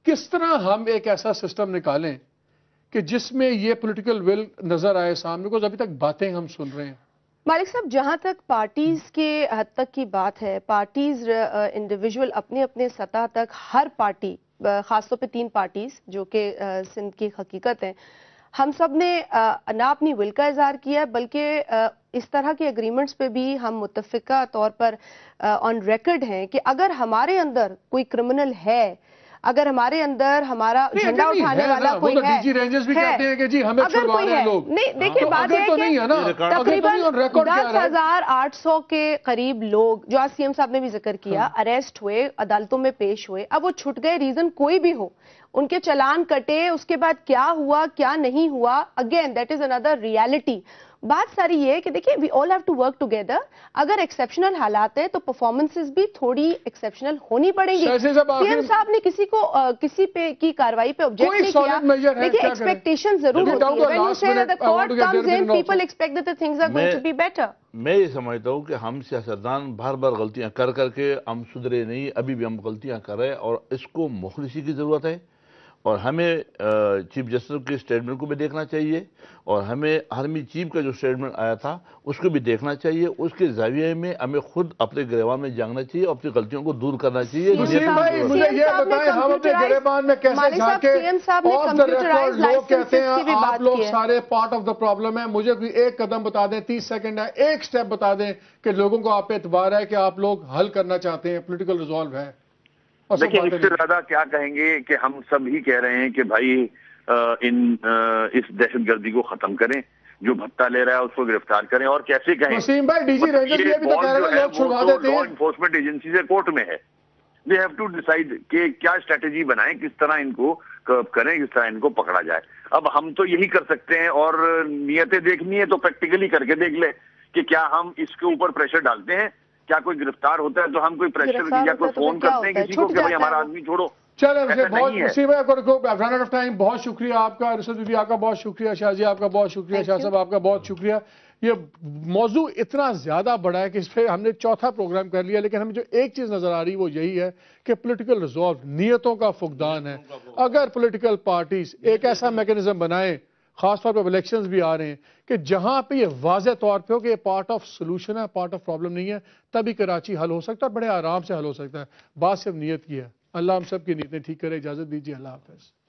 किस तरह हम एक ऐसा सिस्टम निकालें कि जिसमें ये पॉलिटिकल विल नजर आए सामने को अभी तक बातें हम सुन रहे हैं मालिक साहब जहां तक पार्टीज के हद तक की बात है पार्टीज इंडिविजुअल अपने अपने सतह तक हर पार्टी खासतौर पे तीन पार्टीज जो कि सिंध की हकीकत है हम सब ने ना अपनी विल का इजहार किया बल्कि इस तरह के एग्रीमेंट्स पे भी हम मुतफ़ा तौर पर ऑन रिकॉर्ड हैं कि अगर हमारे अंदर कोई क्रिमिनल है अगर हमारे अंदर हमारा झंडा उठाने वाला कोई तो है, डीजी है, कहते है कि जी हमें अगर कोई है लोग नहीं देखिए हाँ, बात तो है कि तो तकरीबन दस हजार आठ सौ के करीब लोग जो आज सीएम साहब ने भी जिक्र किया अरेस्ट हाँ। हुए अदालतों में पेश हुए अब वो छुट गए रीजन कोई भी हो उनके चलान कटे उसके बाद क्या हुआ क्या नहीं हुआ again that is another reality बात सारी ये है कि देखिए we all have to work together अगर एक्सेप्शनल हालात है तो परफॉर्मेंसेस भी थोड़ी एक्सेप्शनल होनी पड़ेगी सीएम साहब ने किसी को आ, किसी पे की कार्रवाई पे ऑब्जेक्ट नहीं किया देखिए एक्सपेक्टेशन जरूर होती people expect that things are going to be better मैं ये समझता हूँ कि हम सियासतदान बार बार गलतियां कर करके हम सुधरे नहीं अभी भी हम गलतियां करें और इसको मुखलिसी की जरूरत है और हमें चीफ जस्टिस के स्टेटमेंट को भी देखना चाहिए और हमें आर्मी चीफ का जो स्टेटमेंट आया था उसको भी देखना चाहिए उसके जरिए में हमें खुद अपने गरेबान में जागना चाहिए और अपनी गलतियों को दूर करना चाहिए तो लोग कहते हैं आप लोग सारे पार्ट ऑफ द प्रॉब्लम है मुझे एक कदम बता दें तीस सेकेंड है एक स्टेप बता दें कि लोगों को आप पे एतबार है कि आप लोग हल करना चाहते हैं पोलिटिकल रिजॉल्व है लेकिन इससे ज्यादा क्या कहेंगे कि हम सब ही कह रहे हैं कि भाई इन इस दहशतगर्दी को खत्म करें जो भत्ता ले रहा है उसको गिरफ्तार करें और कैसे कहें लॉ इन्फोर्समेंट एजेंसी से कोर्ट में है दे हैव टू डिसाइड कि क्या स्ट्रेटेजी बनाएं किस तरह इनको करें किस तरह इनको पकड़ा जाए अब हम तो यही कर सकते हैं और नियतें देखनी है तो प्रैक्टिकली करके देख ले कि क्या हम इसके ऊपर प्रेशर डालते हैं क्या कोई गिरफ्तार होता है तो हम कोई प्रेशर या कोई फोन तो करते हैं किसी को कि भाई हमारा आदमी छोड़ो चलो मुझे बहुत मुसीबत रन ऑफ टाइम बहुत शुक्रिया आपका रसद दीदी आपका बहुत शुक्रिया शाहजी आपका बहुत शुक्रिया शाह साहब आपका बहुत शुक्रिया ये मौजू इतना ज़्यादा बड़ा है कि इस पर हमने चौथा प्रोग्राम कर लिया लेकिन हमें जो एक चीज़ नज़र आ रही है वो यही है कि पॉलिटिकल रिजॉल्व नीयतों का फुकदान है अगर पॉलिटिकल पार्टीज एक ऐसा मैकेनिज्म बनाएं खासतौर पर इलेक्शन भी आ रहे हैं कि जहां पर ये वाज तौर पर हो कि ये पार्ट ऑफ सोल्यूशन है पार्ट ऑफ प्रॉब्लम नहीं है तभी कराची हल हो सकता है बड़े आराम से हल हो सकता है बात सिर्फ नीयत की है अल्लाह हम सब की नीतें ठीक करें इजाज़त दीजिए अल्लाह हाफिज